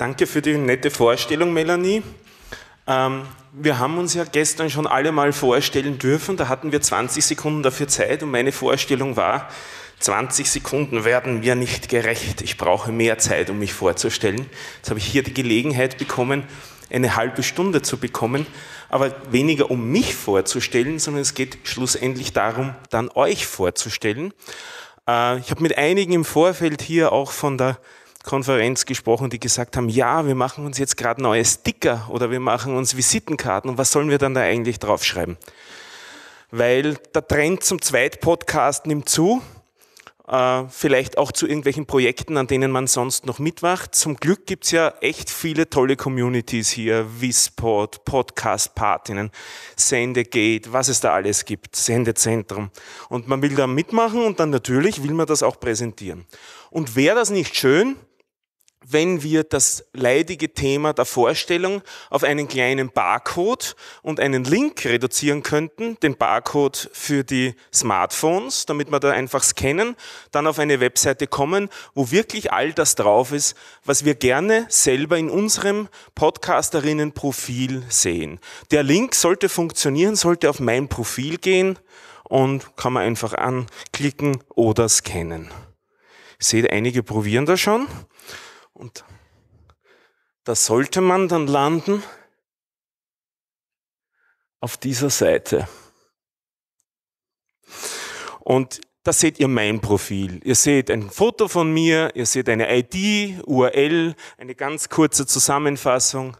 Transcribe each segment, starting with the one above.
Danke für die nette Vorstellung, Melanie. Ähm, wir haben uns ja gestern schon alle mal vorstellen dürfen. Da hatten wir 20 Sekunden dafür Zeit und meine Vorstellung war, 20 Sekunden werden mir nicht gerecht. Ich brauche mehr Zeit, um mich vorzustellen. Jetzt habe ich hier die Gelegenheit bekommen, eine halbe Stunde zu bekommen, aber weniger um mich vorzustellen, sondern es geht schlussendlich darum, dann euch vorzustellen. Äh, ich habe mit einigen im Vorfeld hier auch von der Konferenz gesprochen, die gesagt haben, ja, wir machen uns jetzt gerade neue Sticker oder wir machen uns Visitenkarten und was sollen wir dann da eigentlich draufschreiben? Weil der Trend zum Zweitpodcast nimmt zu, äh, vielleicht auch zu irgendwelchen Projekten, an denen man sonst noch mitwacht. Zum Glück gibt es ja echt viele tolle Communities hier, Wispod, Podcast-Partinnen, Sendegate, was es da alles gibt, Sendezentrum. Und man will da mitmachen und dann natürlich will man das auch präsentieren. Und wäre das nicht schön, wenn wir das leidige Thema der Vorstellung auf einen kleinen Barcode und einen Link reduzieren könnten, den Barcode für die Smartphones, damit wir da einfach scannen, dann auf eine Webseite kommen, wo wirklich all das drauf ist, was wir gerne selber in unserem Podcasterinnen-Profil sehen. Der Link sollte funktionieren, sollte auf mein Profil gehen und kann man einfach anklicken oder scannen. Seht, einige probieren das schon. Und da sollte man dann landen auf dieser Seite. Und da seht ihr mein Profil. Ihr seht ein Foto von mir, ihr seht eine ID, URL, eine ganz kurze Zusammenfassung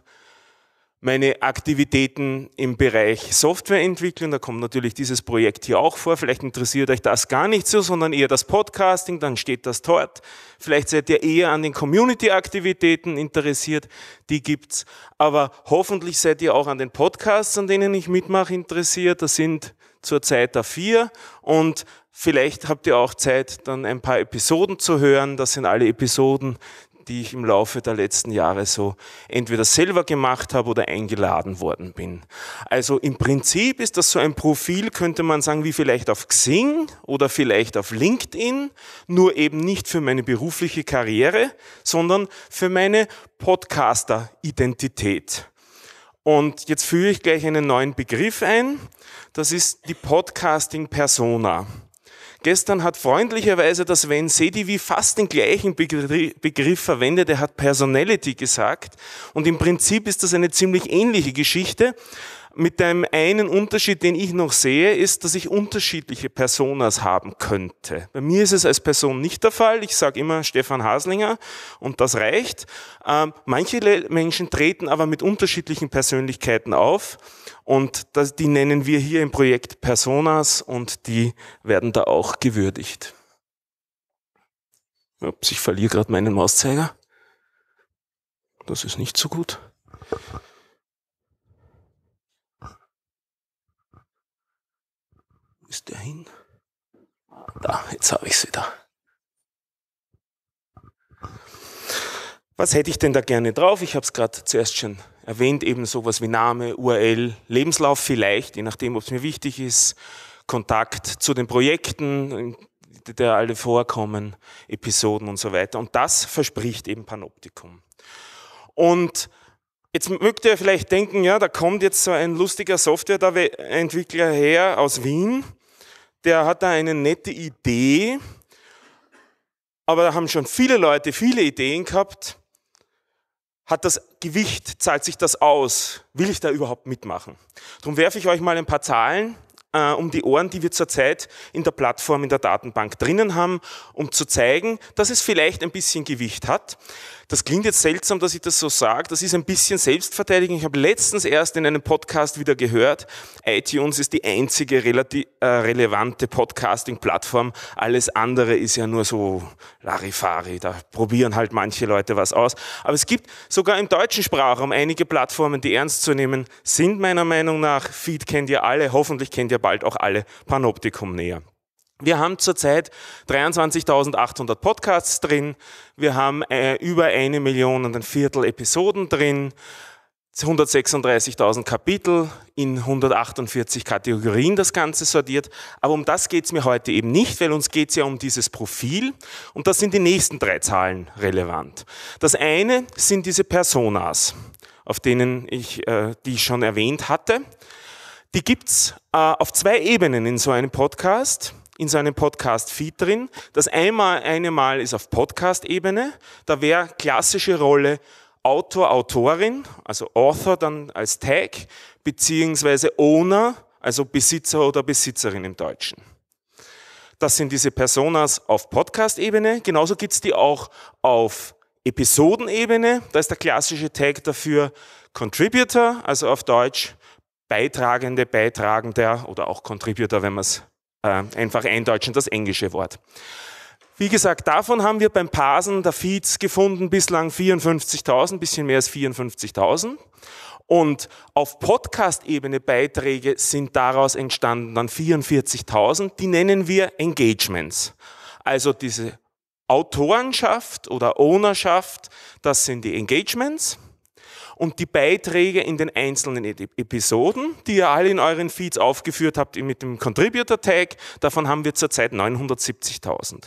meine Aktivitäten im Bereich Softwareentwicklung. Da kommt natürlich dieses Projekt hier auch vor. Vielleicht interessiert euch das gar nicht so, sondern eher das Podcasting, dann steht das dort. Vielleicht seid ihr eher an den Community-Aktivitäten interessiert, die gibt's. Aber hoffentlich seid ihr auch an den Podcasts, an denen ich mitmache, interessiert. Das sind zurzeit da vier und vielleicht habt ihr auch Zeit, dann ein paar Episoden zu hören. Das sind alle Episoden, die ich im Laufe der letzten Jahre so entweder selber gemacht habe oder eingeladen worden bin. Also im Prinzip ist das so ein Profil, könnte man sagen, wie vielleicht auf Xing oder vielleicht auf LinkedIn, nur eben nicht für meine berufliche Karriere, sondern für meine Podcaster-Identität. Und jetzt führe ich gleich einen neuen Begriff ein. Das ist die Podcasting-Persona. Gestern hat freundlicherweise das Sven Sedivi fast den gleichen Begriff verwendet. Er hat Personality gesagt. Und im Prinzip ist das eine ziemlich ähnliche Geschichte mit dem einen Unterschied, den ich noch sehe, ist, dass ich unterschiedliche Personas haben könnte. Bei mir ist es als Person nicht der Fall. Ich sage immer Stefan Haslinger und das reicht. Ähm, manche Menschen treten aber mit unterschiedlichen Persönlichkeiten auf und das, die nennen wir hier im Projekt Personas und die werden da auch gewürdigt. Ups, ich verliere gerade meinen Mauszeiger. Das ist nicht so gut. ist der hin? Da, jetzt habe ich sie da. Was hätte ich denn da gerne drauf? Ich habe es gerade zuerst schon erwähnt, eben sowas wie Name, URL, Lebenslauf vielleicht, je nachdem, ob es mir wichtig ist, Kontakt zu den Projekten, ähm, der alle vorkommen, Episoden und so weiter. Und das verspricht eben Panoptikum. Und jetzt mögt ihr vielleicht denken, ja, da kommt jetzt so ein lustiger Softwareentwickler her aus Wien der hat da eine nette Idee, aber da haben schon viele Leute viele Ideen gehabt. Hat das Gewicht, zahlt sich das aus? Will ich da überhaupt mitmachen? Darum werfe ich euch mal ein paar Zahlen äh, um die Ohren, die wir zurzeit in der Plattform, in der Datenbank drinnen haben, um zu zeigen, dass es vielleicht ein bisschen Gewicht hat. Das klingt jetzt seltsam, dass ich das so sage. Das ist ein bisschen Selbstverteidigung. Ich habe letztens erst in einem Podcast wieder gehört, iTunes ist die einzige relativ, äh, relevante Podcasting-Plattform. Alles andere ist ja nur so Larifari. Da probieren halt manche Leute was aus. Aber es gibt sogar im deutschen Sprachraum einige Plattformen, die ernst zu nehmen sind, meiner Meinung nach. Feed kennt ihr alle. Hoffentlich kennt ihr bald auch alle Panoptikum näher. Wir haben zurzeit 23.800 Podcasts drin. Wir haben äh, über eine Million und ein Viertel Episoden drin. 136.000 Kapitel in 148 Kategorien das Ganze sortiert. Aber um das geht es mir heute eben nicht, weil uns geht es ja um dieses Profil und das sind die nächsten drei Zahlen relevant. Das eine sind diese Personas, auf denen ich äh, die schon erwähnt hatte. Die gibt's äh, auf zwei Ebenen in so einem Podcast in so einem Podcast-Feed drin. Das einmal, eine Mal ist auf Podcast-Ebene. Da wäre klassische Rolle Autor, Autorin, also Author dann als Tag, beziehungsweise Owner, also Besitzer oder Besitzerin im Deutschen. Das sind diese Personas auf Podcast-Ebene. Genauso gibt's die auch auf Episodenebene. Da ist der klassische Tag dafür Contributor, also auf Deutsch Beitragende, Beitragender oder auch Contributor, wenn man es äh, einfach eindeutschen, das englische Wort. Wie gesagt, davon haben wir beim Parsen der Feeds gefunden bislang 54.000, bisschen mehr als 54.000. Und auf Podcast-Ebene Beiträge sind daraus entstanden dann 44.000. Die nennen wir Engagements. Also diese Autorenschaft oder Ownerschaft, das sind die Engagements und die Beiträge in den einzelnen Episoden, die ihr alle in euren Feeds aufgeführt habt mit dem Contributor-Tag. Davon haben wir zurzeit 970.000.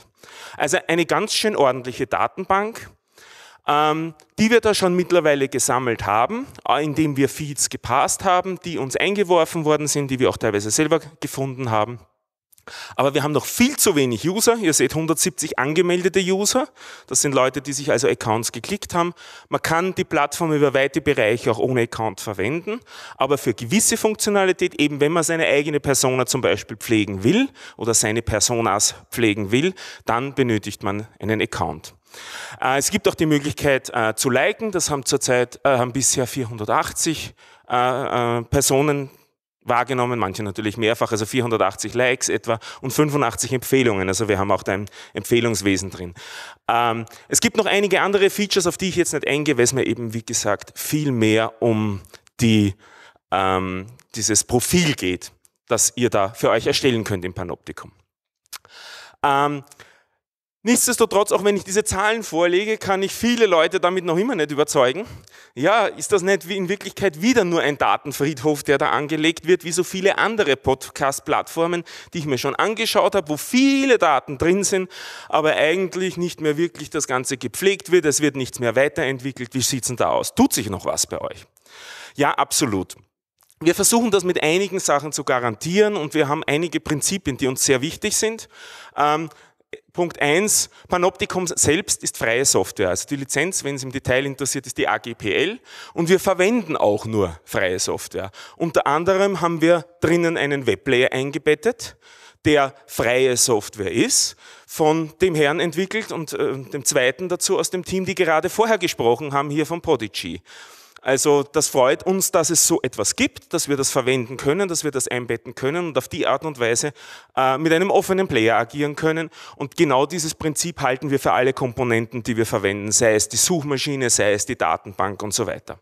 Also eine ganz schön ordentliche Datenbank, ähm, die wir da schon mittlerweile gesammelt haben, äh, indem wir Feeds gepasst haben, die uns eingeworfen worden sind, die wir auch teilweise selber gefunden haben. Aber wir haben noch viel zu wenig User. Ihr seht 170 angemeldete User. Das sind Leute, die sich also Accounts geklickt haben. Man kann die Plattform über weite Bereiche auch ohne Account verwenden. Aber für gewisse Funktionalität, eben wenn man seine eigene Persona zum Beispiel pflegen will oder seine Personas pflegen will, dann benötigt man einen Account. Äh, es gibt auch die Möglichkeit äh, zu liken. Das haben zurzeit, äh, haben bisher 480 Personen wahrgenommen, manche natürlich mehrfach, also 480 Likes etwa und 85 Empfehlungen. Also wir haben auch da ein Empfehlungswesen drin. Ähm, es gibt noch einige andere Features, auf die ich jetzt nicht eingehe, weil es mir eben, wie gesagt, viel mehr um die, ähm, dieses Profil geht, das ihr da für euch erstellen könnt im Panoptikum. Ähm, Nichtsdestotrotz, auch wenn ich diese Zahlen vorlege, kann ich viele Leute damit noch immer nicht überzeugen. Ja, ist das nicht in Wirklichkeit wieder nur ein Datenfriedhof, der da angelegt wird, wie so viele andere Podcast-Plattformen, die ich mir schon angeschaut habe, wo viele Daten drin sind, aber eigentlich nicht mehr wirklich das Ganze gepflegt wird, es wird nichts mehr weiterentwickelt. Wie sieht's denn da aus? Tut sich noch was bei euch? Ja, absolut. Wir versuchen das mit einigen Sachen zu garantieren und wir haben einige Prinzipien, die uns sehr wichtig sind. Ähm, Punkt 1, Panoptikum selbst ist freie Software. Also die Lizenz, wenn es im Detail interessiert, ist die AGPL und wir verwenden auch nur freie Software. Unter anderem haben wir drinnen einen Webplayer eingebettet, der freie Software ist, von dem Herrn entwickelt und äh, dem zweiten dazu aus dem Team, die gerade vorher gesprochen haben, hier von Prodigy. Also das freut uns, dass es so etwas gibt, dass wir das verwenden können, dass wir das einbetten können und auf die Art und Weise äh, mit einem offenen Player agieren können. Und genau dieses Prinzip halten wir für alle Komponenten, die wir verwenden, sei es die Suchmaschine, sei es die Datenbank und so weiter.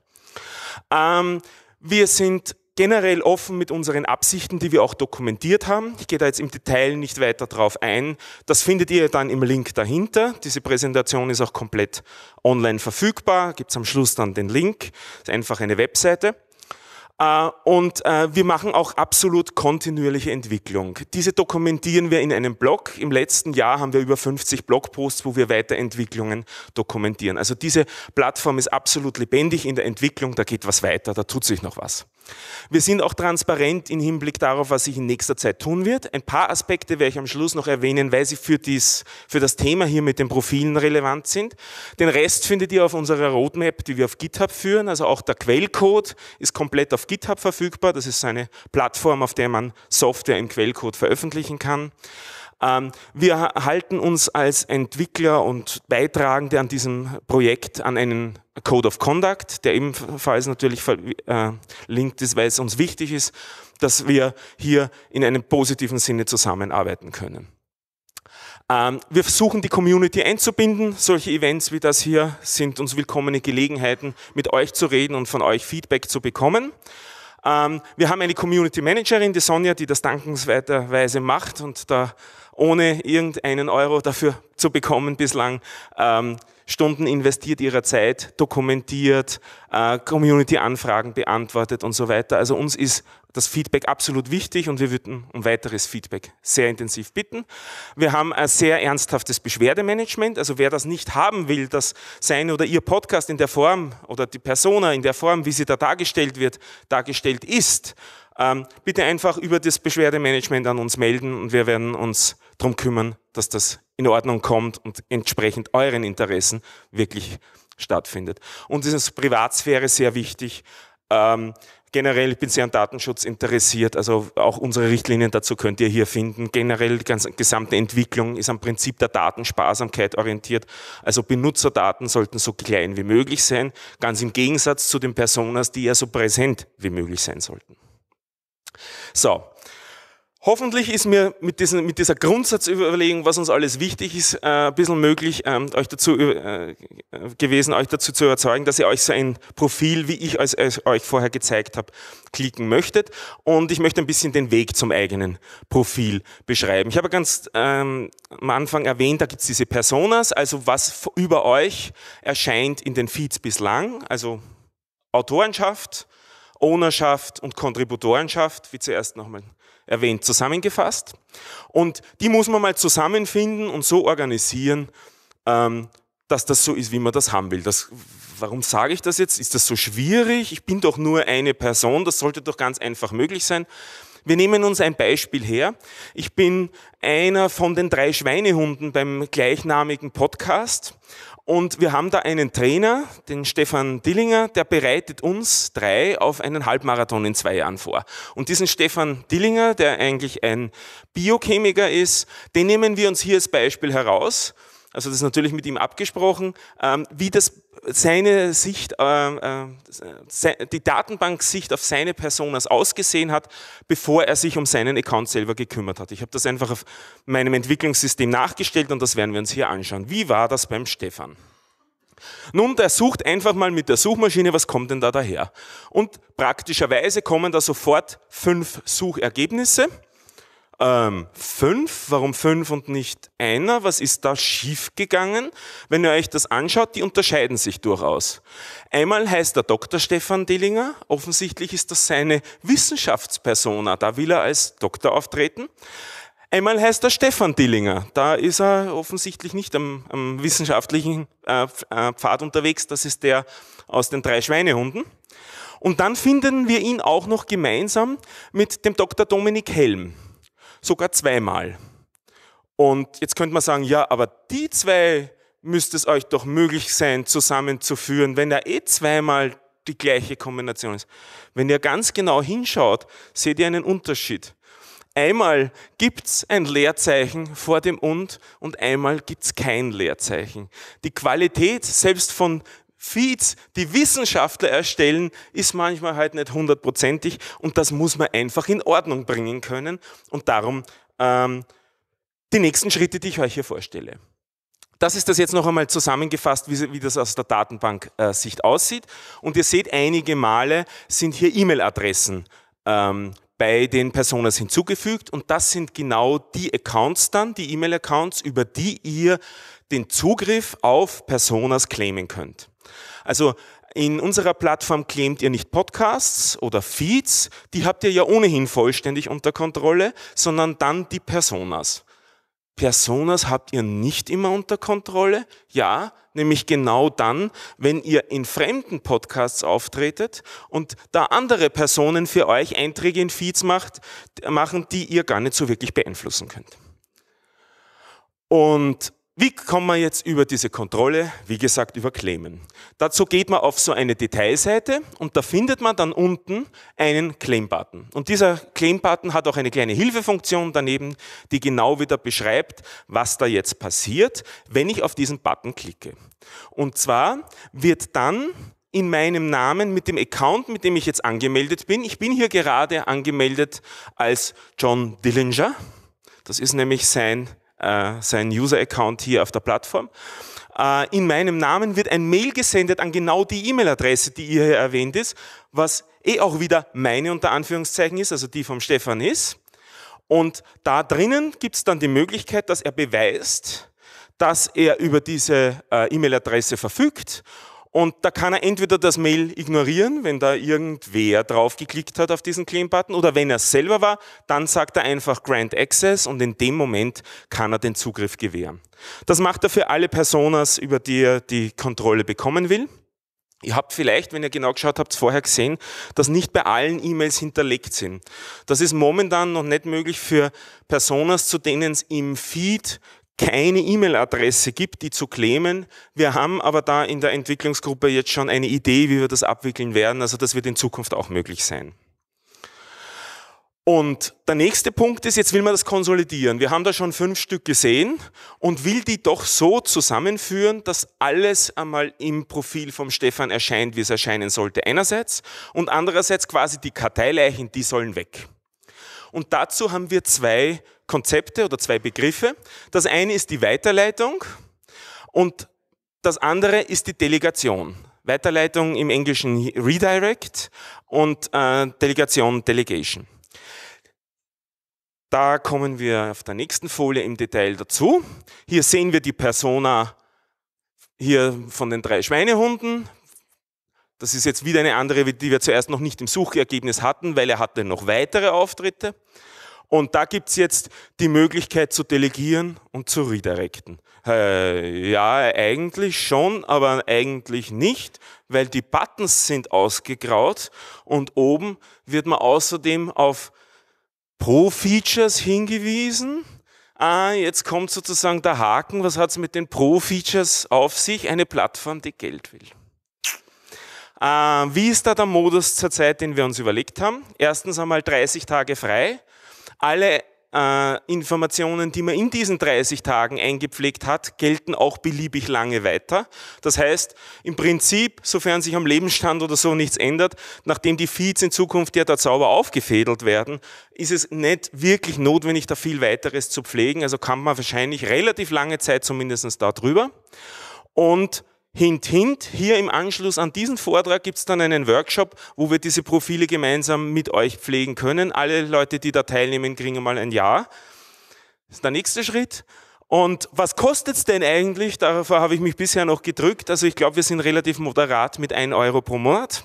Ähm, wir sind generell offen mit unseren Absichten, die wir auch dokumentiert haben. Ich gehe da jetzt im Detail nicht weiter drauf ein. Das findet ihr dann im Link dahinter. Diese Präsentation ist auch komplett online verfügbar. Gibt es am Schluss dann den Link. Das ist einfach eine Webseite. Äh, und äh, wir machen auch absolut kontinuierliche Entwicklung. Diese dokumentieren wir in einem Blog. Im letzten Jahr haben wir über 50 Blogposts, wo wir Weiterentwicklungen dokumentieren. Also diese Plattform ist absolut lebendig in der Entwicklung. Da geht was weiter, da tut sich noch was. Wir sind auch transparent im Hinblick darauf, was sich in nächster Zeit tun wird. Ein paar Aspekte werde ich am Schluss noch erwähnen, weil sie für, dies, für das Thema hier mit den Profilen relevant sind. Den Rest findet ihr auf unserer Roadmap, die wir auf GitHub führen. Also auch der Quellcode ist komplett auf GitHub GitHub verfügbar. Das ist eine Plattform, auf der man Software im Quellcode veröffentlichen kann. Ähm, wir halten uns als Entwickler und Beitragende an diesem Projekt an einen Code of Conduct, der ebenfalls natürlich verlinkt äh, ist, weil es uns wichtig ist, dass wir hier in einem positiven Sinne zusammenarbeiten können. Ähm, wir versuchen die Community einzubinden. Solche Events wie das hier sind uns willkommene Gelegenheiten, mit euch zu reden und von euch Feedback zu bekommen. Ähm, wir haben eine Community Managerin, die Sonja, die das dankenswerterweise macht und da ohne irgendeinen Euro dafür zu bekommen bislang, ähm, Stunden investiert ihrer Zeit, dokumentiert, äh, Community-Anfragen beantwortet und so weiter. Also uns ist das Feedback absolut wichtig und wir würden um weiteres Feedback sehr intensiv bitten. Wir haben ein sehr ernsthaftes Beschwerdemanagement. Also wer das nicht haben will, dass sein oder ihr Podcast in der Form oder die Persona in der Form, wie sie da dargestellt wird, dargestellt ist, ähm, bitte einfach über das Beschwerdemanagement an uns melden und wir werden uns darum kümmern, dass das in Ordnung kommt und entsprechend euren Interessen wirklich stattfindet. Und es ist Privatsphäre sehr wichtig. Ähm, generell, ich bin sehr an Datenschutz interessiert, also auch unsere Richtlinien dazu könnt ihr hier finden. Generell die ganze gesamte Entwicklung ist am Prinzip der Datensparsamkeit orientiert. Also Benutzerdaten sollten so klein wie möglich sein, ganz im Gegensatz zu den Personas, die ja so präsent wie möglich sein sollten. So, Hoffentlich ist mir mit, diesen, mit dieser Grundsatzüberlegung, was uns alles wichtig ist, äh, ein bisschen möglich ähm, euch dazu, äh, äh gewesen, euch dazu zu überzeugen, dass ihr euch so ein Profil, wie ich es euch vorher gezeigt habe, klicken möchtet. Und ich möchte ein bisschen den Weg zum eigenen Profil beschreiben. Ich habe ganz ähm, am Anfang erwähnt, da gibt es diese Personas, also was über euch erscheint in den Feeds bislang, also Autorenschaft, Ownerschaft und Kontributorenschaft, wie zuerst nochmal erwähnt, zusammengefasst. Und die muss man mal zusammenfinden und so organisieren, ähm, dass das so ist, wie man das haben will. Das, warum sage ich das jetzt? Ist das so schwierig? Ich bin doch nur eine Person, das sollte doch ganz einfach möglich sein. Wir nehmen uns ein Beispiel her. Ich bin einer von den drei Schweinehunden beim gleichnamigen Podcast und wir haben da einen Trainer, den Stefan Dillinger, der bereitet uns drei auf einen Halbmarathon in zwei Jahren vor. Und diesen Stefan Dillinger, der eigentlich ein Biochemiker ist, den nehmen wir uns hier als Beispiel heraus. Also das ist natürlich mit ihm abgesprochen, ähm, wie das seine Sicht, äh, äh die Datenbank-Sicht auf seine Person ausgesehen hat, bevor er sich um seinen Account selber gekümmert hat. Ich habe das einfach auf meinem Entwicklungssystem nachgestellt und das werden wir uns hier anschauen. Wie war das beim Stefan? Nun, der sucht einfach mal mit der Suchmaschine, was kommt denn da daher? Und praktischerweise kommen da sofort fünf Suchergebnisse ähm, fünf, warum fünf und nicht einer? Was ist da schiefgegangen? Wenn ihr euch das anschaut, die unterscheiden sich durchaus. Einmal heißt er Dr. Stefan Dillinger, offensichtlich ist das seine Wissenschaftspersona, da will er als Doktor auftreten. Einmal heißt er Stefan Dillinger. Da ist er offensichtlich nicht am, am wissenschaftlichen äh, äh, Pfad unterwegs. Das ist der aus den drei Schweinehunden. Und dann finden wir ihn auch noch gemeinsam mit dem Dr. Dominik Helm sogar zweimal. Und jetzt könnte man sagen, ja, aber die zwei müsste es euch doch möglich sein, zusammenzuführen, wenn er eh zweimal die gleiche Kombination ist. Wenn ihr ganz genau hinschaut, seht ihr einen Unterschied. Einmal gibt es ein Leerzeichen vor dem und und einmal gibt es kein Leerzeichen. Die Qualität selbst von Feeds, die Wissenschaftler erstellen, ist manchmal halt nicht hundertprozentig und das muss man einfach in Ordnung bringen können und darum ähm, die nächsten Schritte, die ich euch hier vorstelle. Das ist das jetzt noch einmal zusammengefasst, wie, wie das aus der Datenbank-Sicht äh, aussieht. Und ihr seht, einige Male sind hier E-Mail-Adressen ähm, bei den Personas hinzugefügt. Und das sind genau die Accounts dann, die E-Mail-Accounts, über die ihr den Zugriff auf Personas claimen könnt. Also in unserer Plattform claimt ihr nicht Podcasts oder Feeds, die habt ihr ja ohnehin vollständig unter Kontrolle, sondern dann die Personas. Personas habt ihr nicht immer unter Kontrolle, ja, nämlich genau dann, wenn ihr in fremden Podcasts auftretet und da andere Personen für euch Einträge in Feeds macht, machen, die ihr gar nicht so wirklich beeinflussen könnt. Und wie kommt man jetzt über diese Kontrolle? Wie gesagt, über Claimen. Dazu geht man auf so eine Detailseite und da findet man dann unten einen Claim-Button. Und dieser Claim-Button hat auch eine kleine Hilfefunktion daneben, die genau wieder beschreibt, was da jetzt passiert, wenn ich auf diesen Button klicke. Und zwar wird dann in meinem Namen mit dem Account, mit dem ich jetzt angemeldet bin, ich bin hier gerade angemeldet als John Dillinger. Das ist nämlich sein äh, sein User-Account hier auf der Plattform. Äh, in meinem Namen wird ein Mail gesendet an genau die E-Mail-Adresse, die ihr hier erwähnt ist, was eh auch wieder meine unter Anführungszeichen ist, also die vom Stefan ist. Und da drinnen gibt es dann die Möglichkeit, dass er beweist, dass er über diese äh, E-Mail-Adresse verfügt und da kann er entweder das Mail ignorieren, wenn da irgendwer drauf geklickt hat auf diesen Claim-Button, oder wenn er selber war, dann sagt er einfach Grant Access und in dem Moment kann er den Zugriff gewähren. Das macht er für alle Personas, über die er die Kontrolle bekommen will. Ihr habt vielleicht, wenn ihr genau geschaut habt, vorher gesehen, dass nicht bei allen E-Mails hinterlegt sind. Das ist momentan noch nicht möglich für Personas, zu denen es im Feed keine E-Mail-Adresse gibt, die zu claimen. Wir haben aber da in der Entwicklungsgruppe jetzt schon eine Idee, wie wir das abwickeln werden. Also das wird in Zukunft auch möglich sein. Und der nächste Punkt ist, jetzt will man das konsolidieren. Wir haben da schon fünf Stück gesehen und will die doch so zusammenführen, dass alles einmal im Profil vom Stefan erscheint, wie es erscheinen sollte einerseits und andererseits quasi die Karteileichen, die sollen weg. Und dazu haben wir zwei Konzepte oder zwei Begriffe. Das eine ist die Weiterleitung und das andere ist die Delegation. Weiterleitung im Englischen Redirect und äh, Delegation Delegation. Da kommen wir auf der nächsten Folie im Detail dazu. Hier sehen wir die Persona hier von den drei Schweinehunden. Das ist jetzt wieder eine andere, die wir zuerst noch nicht im Suchergebnis hatten, weil er hatte noch weitere Auftritte. Und da gibt es jetzt die Möglichkeit zu delegieren und zu redirecten. Äh, ja, eigentlich schon, aber eigentlich nicht, weil die Buttons sind ausgegraut und oben wird man außerdem auf Pro-Features hingewiesen. Ah, jetzt kommt sozusagen der Haken, was hat es mit den Pro-Features auf sich? Eine Plattform, die Geld will. Äh, wie ist da der Modus zur Zeit, den wir uns überlegt haben? Erstens einmal 30 Tage frei alle äh, Informationen, die man in diesen 30 Tagen eingepflegt hat, gelten auch beliebig lange weiter. Das heißt, im Prinzip, sofern sich am Lebensstand oder so nichts ändert, nachdem die Feeds in Zukunft ja da sauber aufgefädelt werden, ist es nicht wirklich notwendig, da viel weiteres zu pflegen. Also kann man wahrscheinlich relativ lange Zeit zumindest da drüber. Und Hint, hint, hier im Anschluss an diesen Vortrag gibt es dann einen Workshop, wo wir diese Profile gemeinsam mit euch pflegen können. Alle Leute, die da teilnehmen, kriegen einmal ein Ja. Das ist der nächste Schritt. Und was kostet es denn eigentlich? Darauf habe ich mich bisher noch gedrückt. Also ich glaube, wir sind relativ moderat mit 1 Euro pro Monat.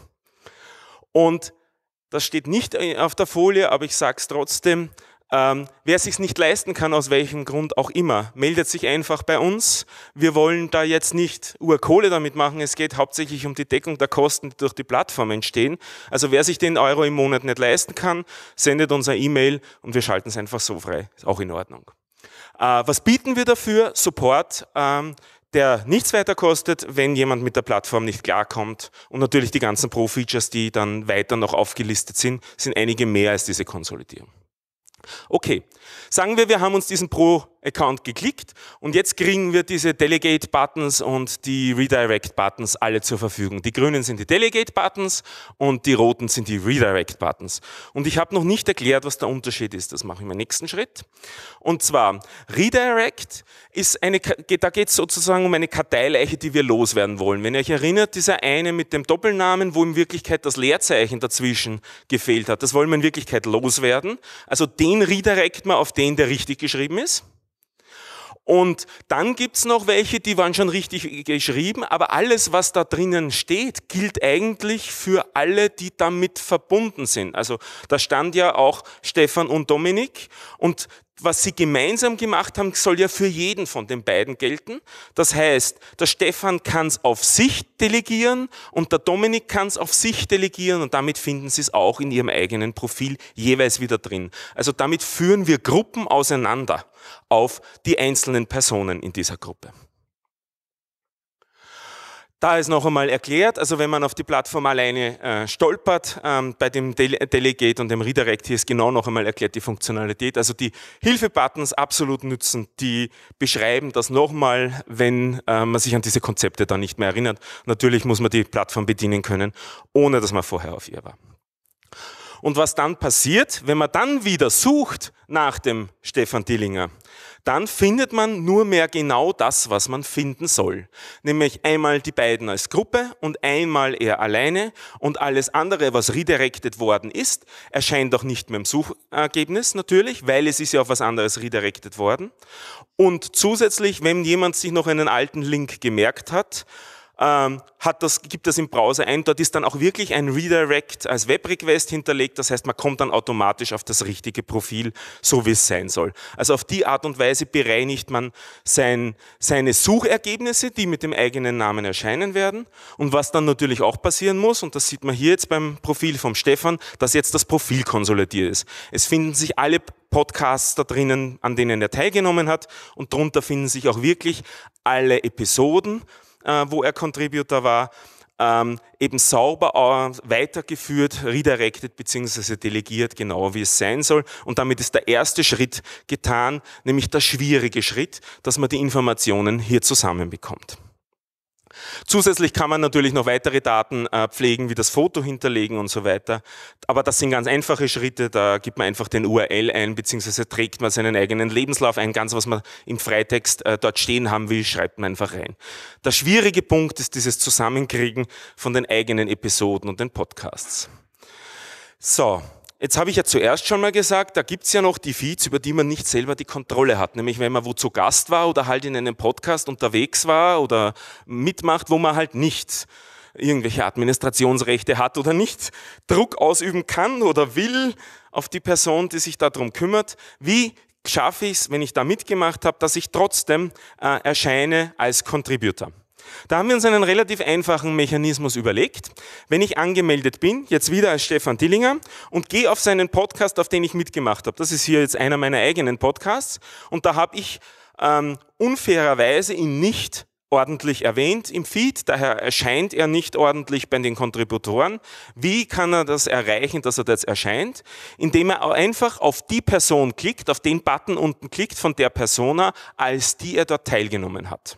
Und das steht nicht äh, auf der Folie, aber ich sage es trotzdem. Ähm, wer sich's nicht leisten kann, aus welchem Grund auch immer, meldet sich einfach bei uns. Wir wollen da jetzt nicht Urkohle damit machen. Es geht hauptsächlich um die Deckung der Kosten, die durch die Plattform entstehen. Also wer sich den Euro im Monat nicht leisten kann, sendet uns eine E-Mail und wir schalten es einfach so frei. Ist auch in Ordnung. Äh, was bieten wir dafür? Support. Ähm, der nichts weiter kostet, wenn jemand mit der Plattform nicht klarkommt. Und natürlich die ganzen Pro-Features, die dann weiter noch aufgelistet sind, sind einige mehr als diese Konsolidierung. Okay, sagen wir, wir haben uns diesen Pro Account geklickt und jetzt kriegen wir diese Delegate Buttons und die Redirect Buttons alle zur Verfügung. Die grünen sind die Delegate Buttons und die roten sind die Redirect Buttons. Und ich habe noch nicht erklärt, was der Unterschied ist. Das mache ich im nächsten Schritt. Und zwar Redirect ist eine, da geht es sozusagen um eine Karteileiche, die wir loswerden wollen. Wenn ihr euch erinnert, dieser eine mit dem Doppelnamen, wo in Wirklichkeit das Leerzeichen dazwischen gefehlt hat, das wollen wir in Wirklichkeit loswerden. Also den redirect man auf den, der richtig geschrieben ist. Und dann gibt's noch welche, die waren schon richtig geschrieben, aber alles, was da drinnen steht, gilt eigentlich für alle, die damit verbunden sind. Also da stand ja auch Stefan und Dominik und was sie gemeinsam gemacht haben, soll ja für jeden von den beiden gelten. Das heißt, der Stefan kann es auf sich delegieren und der Dominik kann es auf sich delegieren und damit finden sie es auch in ihrem eigenen Profil jeweils wieder drin. Also damit führen wir Gruppen auseinander auf die einzelnen Personen in dieser Gruppe. Da ist noch einmal erklärt, also wenn man auf die Plattform alleine äh, stolpert, ähm, bei dem Dele Delegate und dem Redirect hier ist genau noch einmal erklärt die Funktionalität. Also die Hilfe-Buttons absolut nützen, die beschreiben das nochmal, wenn äh, man sich an diese Konzepte dann nicht mehr erinnert. Natürlich muss man die Plattform bedienen können, ohne dass man vorher auf ihr war. Und was dann passiert, wenn man dann wieder sucht nach dem Stefan Dillinger dann findet man nur mehr genau das, was man finden soll. Nämlich einmal die beiden als Gruppe und einmal er alleine und alles andere, was redirected worden ist, erscheint auch nicht mehr im Suchergebnis natürlich, weil es ist ja auf was anderes redirected worden. Und zusätzlich, wenn jemand sich noch einen alten Link gemerkt hat, ähm, hat das, gibt das im Browser ein. Dort ist dann auch wirklich ein Redirect als Web-Request hinterlegt. Das heißt, man kommt dann automatisch auf das richtige Profil, so wie es sein soll. Also auf die Art und Weise bereinigt man sein, seine Suchergebnisse, die mit dem eigenen Namen erscheinen werden. Und was dann natürlich auch passieren muss, und das sieht man hier jetzt beim Profil vom Stefan, dass jetzt das Profil konsolidiert ist. Es finden sich alle Podcasts da drinnen, an denen er teilgenommen hat. Und darunter finden sich auch wirklich alle Episoden äh, wo er Contributor war, ähm, eben sauber äh, weitergeführt, redirected bzw. delegiert, genau wie es sein soll. Und damit ist der erste Schritt getan, nämlich der schwierige Schritt, dass man die Informationen hier zusammenbekommt. Zusätzlich kann man natürlich noch weitere Daten äh, pflegen, wie das Foto hinterlegen und so weiter. Aber das sind ganz einfache Schritte. Da gibt man einfach den URL ein, beziehungsweise trägt man seinen eigenen Lebenslauf ein. Ganz was man im Freitext äh, dort stehen haben will, schreibt man einfach rein. Der schwierige Punkt ist dieses Zusammenkriegen von den eigenen Episoden und den Podcasts. So, Jetzt habe ich ja zuerst schon mal gesagt, da gibt's ja noch die Feeds, über die man nicht selber die Kontrolle hat. Nämlich wenn man wo zu Gast war oder halt in einem Podcast unterwegs war oder mitmacht, wo man halt nicht irgendwelche Administrationsrechte hat oder nicht Druck ausüben kann oder will auf die Person, die sich darum kümmert. Wie schaffe ich es, wenn ich da mitgemacht habe, dass ich trotzdem äh, erscheine als Contributor? Da haben wir uns einen relativ einfachen Mechanismus überlegt. Wenn ich angemeldet bin, jetzt wieder als Stefan Dillinger, und gehe auf seinen Podcast, auf den ich mitgemacht habe, das ist hier jetzt einer meiner eigenen Podcasts, und da habe ich ähm, unfairerweise ihn nicht ordentlich erwähnt im Feed, daher erscheint er nicht ordentlich bei den Kontributoren. Wie kann er das erreichen, dass er das erscheint? Indem er einfach auf die Person klickt, auf den Button unten klickt von der Persona, als die er dort teilgenommen hat.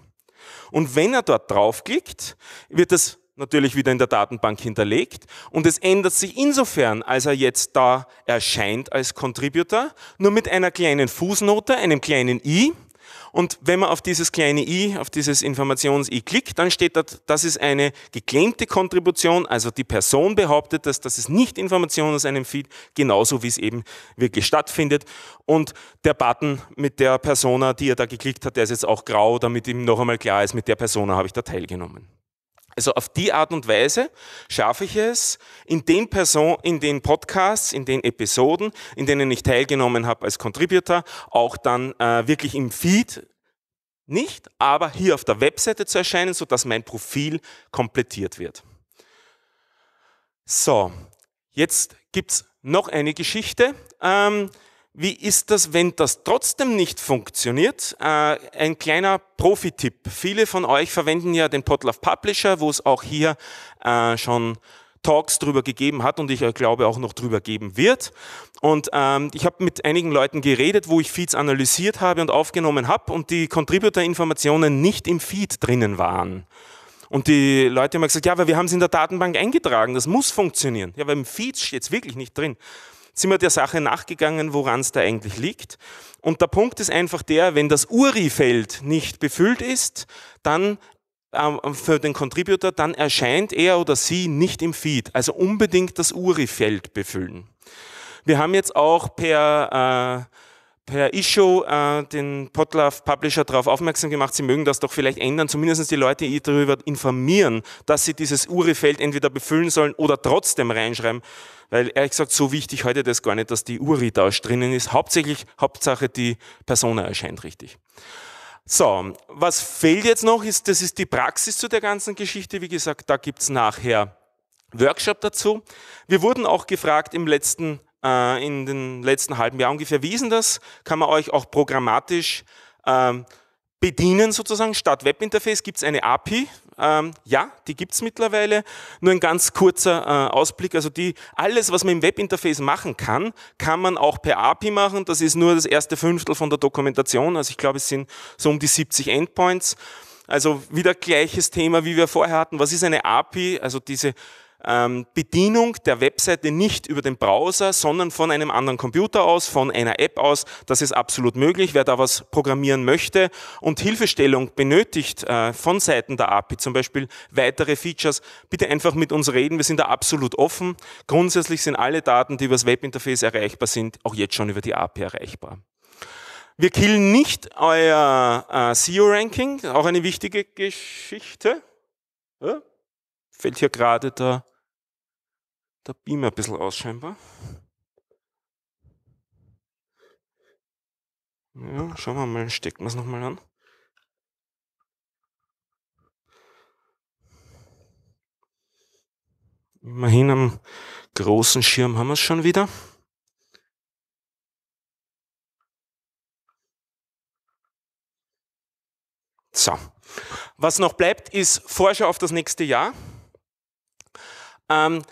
Und wenn er dort draufklickt, wird es natürlich wieder in der Datenbank hinterlegt und es ändert sich insofern, als er jetzt da erscheint als Contributor, nur mit einer kleinen Fußnote, einem kleinen i, und wenn man auf dieses kleine i, auf dieses Informations-i klickt, dann steht dort, das ist eine geclaimte Kontribution, also die Person behauptet dass das ist nicht Information aus einem Feed, genauso wie es eben wirklich stattfindet. Und der Button mit der Persona, die er da geklickt hat, der ist jetzt auch grau, damit ihm noch einmal klar ist, mit der Persona habe ich da teilgenommen. Also auf die Art und Weise schaffe ich es, in den, Person, in den Podcasts, in den Episoden, in denen ich teilgenommen habe als Contributor, auch dann äh, wirklich im Feed nicht, aber hier auf der Webseite zu erscheinen, sodass mein Profil komplettiert wird. So, jetzt gibt es noch eine Geschichte. Ähm, wie ist das, wenn das trotzdem nicht funktioniert? Äh, ein kleiner Profi-Tipp. Viele von euch verwenden ja den Podlove Publisher, wo es auch hier äh, schon Talks drüber gegeben hat und ich äh, glaube auch noch drüber geben wird. Und ähm, ich habe mit einigen Leuten geredet, wo ich Feeds analysiert habe und aufgenommen habe und die Contributor-Informationen nicht im Feed drinnen waren. Und die Leute haben gesagt, ja, aber wir haben es in der Datenbank eingetragen, das muss funktionieren. Ja, aber im Feed steht es wirklich nicht drin sind wir der Sache nachgegangen, woran es da eigentlich liegt. Und der Punkt ist einfach der, wenn das URI-Feld nicht befüllt ist, dann ähm, für den Contributor, dann erscheint er oder sie nicht im Feed. Also unbedingt das URI-Feld befüllen. Wir haben jetzt auch per äh, per Issue äh, den Podlove Publisher darauf aufmerksam gemacht, sie mögen das doch vielleicht ändern, zumindest die Leute die darüber informieren, dass sie dieses Uri-Feld entweder befüllen sollen oder trotzdem reinschreiben, weil ehrlich gesagt, so wichtig heute das gar nicht, dass die Uri da drinnen ist. Hauptsächlich, Hauptsache die Persona erscheint richtig. So, was fehlt jetzt noch, ist, das ist die Praxis zu der ganzen Geschichte. Wie gesagt, da gibt's nachher Workshop dazu. Wir wurden auch gefragt im letzten äh, in den letzten halben Jahr ungefähr. Wie ist denn das? Kann man euch auch programmatisch ähm, bedienen sozusagen? Statt Webinterface gibt es eine API. Ähm, ja, die gibt es mittlerweile. Nur ein ganz kurzer äh, Ausblick. Also die, alles, was man im Webinterface machen kann, kann man auch per API machen. Das ist nur das erste Fünftel von der Dokumentation. Also ich glaube, es sind so um die 70 Endpoints. Also wieder gleiches Thema, wie wir vorher hatten. Was ist eine API? Also diese ähm, Bedienung der Webseite nicht über den Browser, sondern von einem anderen Computer aus, von einer App aus. Das ist absolut möglich, wer da was programmieren möchte und Hilfestellung benötigt äh, von Seiten der API, zum Beispiel weitere Features, bitte einfach mit uns reden. Wir sind da absolut offen. Grundsätzlich sind alle Daten, die über das Webinterface erreichbar sind, auch jetzt schon über die API erreichbar. Wir killen nicht euer äh, SEO-Ranking, auch eine wichtige Geschichte. Fällt hier gerade der der Beamer ein bisschen aus scheinbar. Ja, schauen wir mal, stecken wir es nochmal an. Immerhin am großen Schirm haben wir es schon wieder. So. Was noch bleibt, ist Vorschau auf das nächste Jahr. Ähm,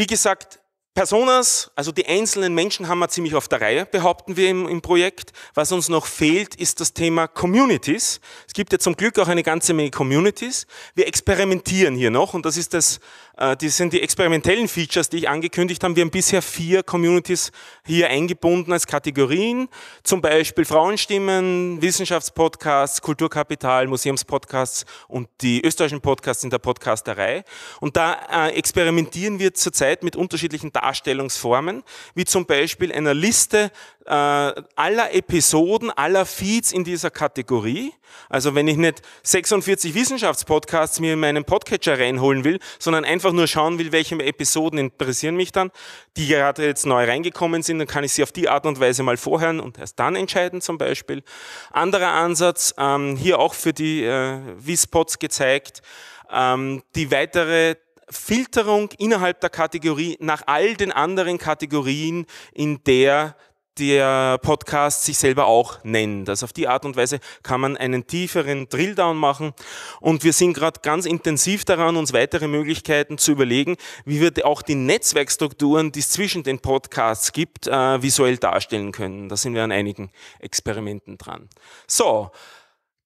wie gesagt, Personas, also die einzelnen Menschen haben wir ziemlich auf der Reihe, behaupten wir im, im, Projekt. Was uns noch fehlt, ist das Thema Communities. Es gibt ja zum Glück auch eine ganze Menge Communities. Wir experimentieren hier noch und das ist das, äh, die sind die experimentellen Features, die ich angekündigt habe. Wir haben bisher vier Communities hier eingebunden als Kategorien. Zum Beispiel Frauenstimmen, Wissenschaftspodcasts, Kulturkapital, Museumspodcasts und die österreichischen Podcasts in der Podcasterei. Und da äh, experimentieren wir zurzeit mit unterschiedlichen Daten Darstellungsformen, wie zum Beispiel einer Liste äh, aller Episoden, aller Feeds in dieser Kategorie. Also wenn ich nicht 46 Wissenschaftspodcasts mir in meinen Podcatcher reinholen will, sondern einfach nur schauen will, welche Episoden interessieren mich dann, die gerade jetzt neu reingekommen sind, dann kann ich sie auf die Art und Weise mal vorhören und erst dann entscheiden zum Beispiel. Anderer Ansatz, ähm, hier auch für die äh, Wispods gezeigt, ähm, die weitere Filterung innerhalb der Kategorie nach all den anderen Kategorien, in der der Podcast sich selber auch nennt. Also auf die Art und Weise kann man einen tieferen Drilldown machen. Und wir sind gerade ganz intensiv daran, uns weitere Möglichkeiten zu überlegen, wie wir auch die Netzwerkstrukturen, die es zwischen den Podcasts gibt, äh, visuell darstellen können. Da sind wir an einigen Experimenten dran. So.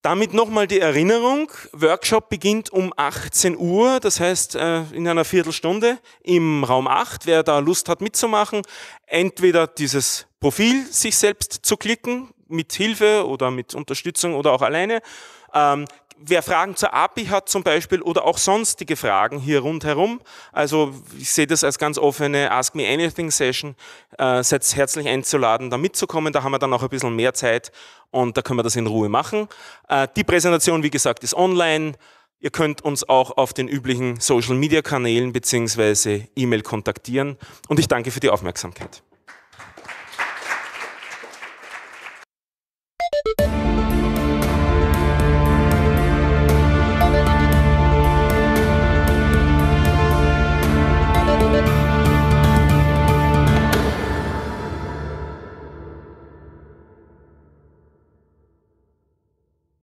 Damit nochmal die Erinnerung, Workshop beginnt um 18 Uhr, das heißt äh, in einer Viertelstunde im Raum 8, wer da Lust hat mitzumachen, entweder dieses Profil sich selbst zu klicken, mit Hilfe oder mit Unterstützung oder auch alleine, ähm, wer Fragen zur API hat zum Beispiel oder auch sonstige Fragen hier rundherum, also ich sehe das als ganz offene Ask Me Anything Session, äh, seid herzlich einzuladen, da mitzukommen, da haben wir dann auch ein bisschen mehr Zeit und da können wir das in Ruhe machen. Äh, die Präsentation, wie gesagt, ist online. Ihr könnt uns auch auf den üblichen Social-Media-Kanälen bzw. E-Mail kontaktieren und ich danke für die Aufmerksamkeit.